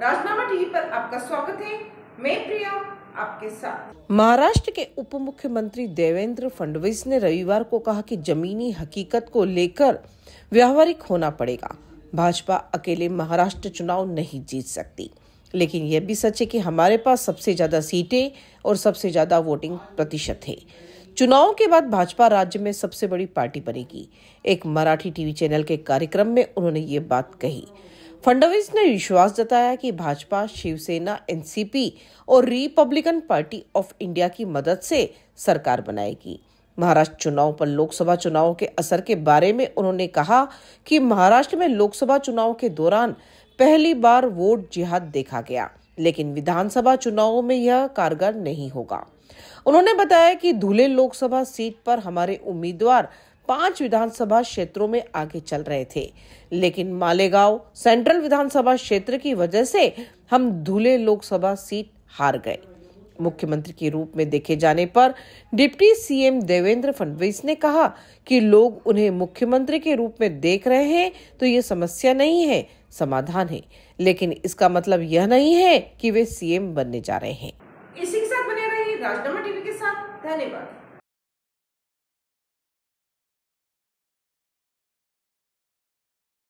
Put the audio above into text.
राजनामा TV पर आपका स्वागत है मैं प्रिया आपके साथ महाराष्ट्र के उप मुख्यमंत्री देवेंद्र फडणवीस ने रविवार को कहा कि जमीनी हकीकत को लेकर व्यावहारिक होना पड़ेगा भाजपा अकेले महाराष्ट्र चुनाव नहीं जीत सकती लेकिन यह भी सच है कि हमारे पास सबसे ज्यादा सीटें और सबसे ज्यादा वोटिंग प्रतिशत है चुनाव के बाद भाजपा राज्य में सबसे बड़ी पार्टी बनेगी एक मराठी टीवी चैनल के कार्यक्रम में उन्होंने ये बात कही फडणवीस ने विश्वास जताया कि भाजपा शिवसेना एनसीपी और रिपब्लिकन पार्टी ऑफ इंडिया की मदद से सरकार बनाएगी महाराष्ट्र चुनाव पर लोकसभा चुनाव के असर के बारे में उन्होंने कहा कि महाराष्ट्र में लोकसभा चुनाव के दौरान पहली बार वोट जिहाद देखा गया लेकिन विधानसभा चुनावों में यह कारगर नहीं होगा उन्होंने बताया कि धुले लोकसभा सीट पर हमारे उम्मीदवार पांच विधानसभा क्षेत्रों में आगे चल रहे थे लेकिन मालेगांव सेंट्रल विधानसभा क्षेत्र की वजह से हम धूले लोकसभा सीट हार गए मुख्यमंत्री के रूप में देखे जाने पर डिप्टी सीएम देवेंद्र फडणवीस ने कहा कि लोग उन्हें मुख्यमंत्री के रूप में देख रहे हैं तो ये समस्या नहीं है समाधान है लेकिन इसका मतलब यह नहीं है कि वे सीएम बनने जा रहे हैं इसी के साथ बने रहिए राजनामा टीवी के साथ धन्यवाद